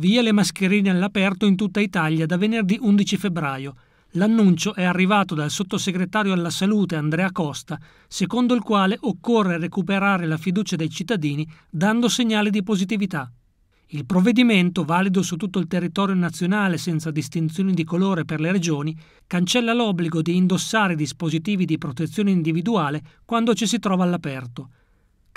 Via le mascherine all'aperto in tutta Italia da venerdì 11 febbraio. L'annuncio è arrivato dal sottosegretario alla salute Andrea Costa, secondo il quale occorre recuperare la fiducia dei cittadini dando segnali di positività. Il provvedimento, valido su tutto il territorio nazionale senza distinzioni di colore per le regioni, cancella l'obbligo di indossare dispositivi di protezione individuale quando ci si trova all'aperto.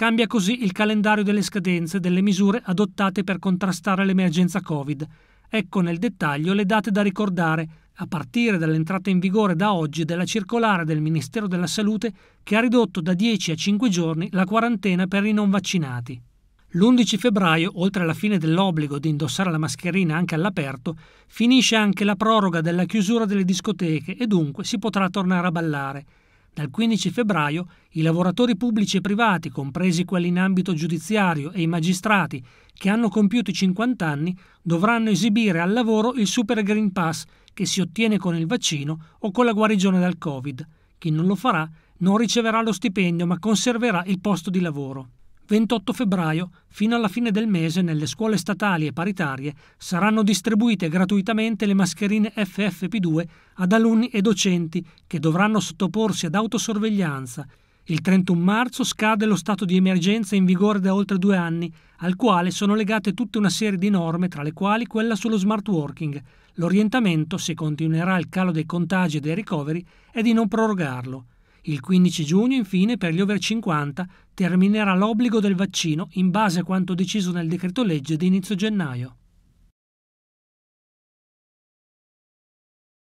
Cambia così il calendario delle scadenze delle misure adottate per contrastare l'emergenza Covid. Ecco nel dettaglio le date da ricordare, a partire dall'entrata in vigore da oggi della circolare del Ministero della Salute che ha ridotto da 10 a 5 giorni la quarantena per i non vaccinati. L'11 febbraio, oltre alla fine dell'obbligo di indossare la mascherina anche all'aperto, finisce anche la proroga della chiusura delle discoteche e dunque si potrà tornare a ballare. Dal 15 febbraio i lavoratori pubblici e privati, compresi quelli in ambito giudiziario e i magistrati che hanno compiuto i 50 anni, dovranno esibire al lavoro il Super Green Pass che si ottiene con il vaccino o con la guarigione dal Covid. Chi non lo farà non riceverà lo stipendio ma conserverà il posto di lavoro. 28 febbraio, fino alla fine del mese, nelle scuole statali e paritarie saranno distribuite gratuitamente le mascherine FFP2 ad alunni e docenti che dovranno sottoporsi ad autosorveglianza. Il 31 marzo scade lo stato di emergenza in vigore da oltre due anni, al quale sono legate tutta una serie di norme, tra le quali quella sullo smart working. L'orientamento, se continuerà il calo dei contagi e dei ricoveri, è di non prorogarlo. Il 15 giugno, infine, per gli over 50 terminerà l'obbligo del vaccino in base a quanto deciso nel decreto legge di inizio gennaio.